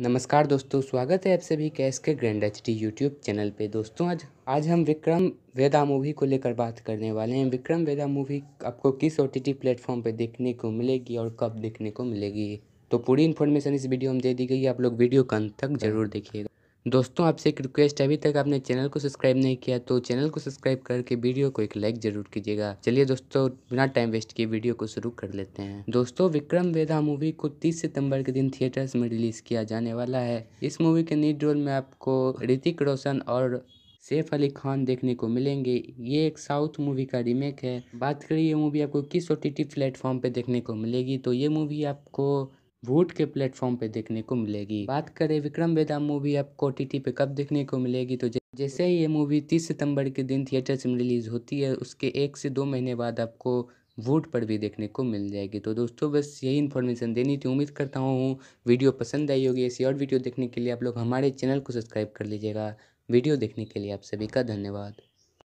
नमस्कार दोस्तों स्वागत है आप सभी कैश के grand H D YouTube channel पे दोस्तों आज आज हम विक्रम वेदा मूवी को लेकर बात करने वाले हैं विक्रम वेदा मूवी आपको किस ओ टी टी प्लेटफॉर्म पर देखने को मिलेगी और कब देखने को मिलेगी तो पूरी इन्फॉर्मेशन इस वीडियो में दे दी गई है आप लोग वीडियो का अंत तक जरूर देखिएगा दोस्तों आपसे एक रिक्वेस्ट अभी तक आपने चैनल को सब्सक्राइब नहीं किया तो चैनल को सब्सक्राइब करके वीडियो को एक लाइक जरूर कीजिएगा चलिए दोस्तों बिना टाइम वेस्ट किए वीडियो को शुरू कर लेते हैं दोस्तों विक्रम वेदा मूवी को तीस सितम्बर के दिन थिएटर्स में रिलीज किया जाने वाला है इस मूवी के नीड रोल में आपको ऋतिक रोशन और सैफ अली खान देखने को मिलेंगे ये एक साउथ मूवी का रीमेक है बात करिए ये मूवी आपको किस ओ टी प्लेटफॉर्म पर देखने को मिलेगी तो ये मूवी आपको वूट के प्लेटफॉर्म पे देखने को मिलेगी बात करें विक्रम वेदा मूवी आपको टी पे कब देखने को मिलेगी तो जैसे ही ये मूवी 30 सितंबर के दिन थिएटर्स में रिलीज़ होती है उसके एक से दो महीने बाद आपको वोट पर भी देखने को मिल जाएगी तो दोस्तों बस यही इन्फॉर्मेशन देनी थी उम्मीद करता हूँ वीडियो पसंद आई होगी ऐसी और वीडियो देखने के लिए आप लोग हमारे चैनल को सब्सक्राइब कर लीजिएगा वीडियो देखने के लिए आप सभी का धन्यवाद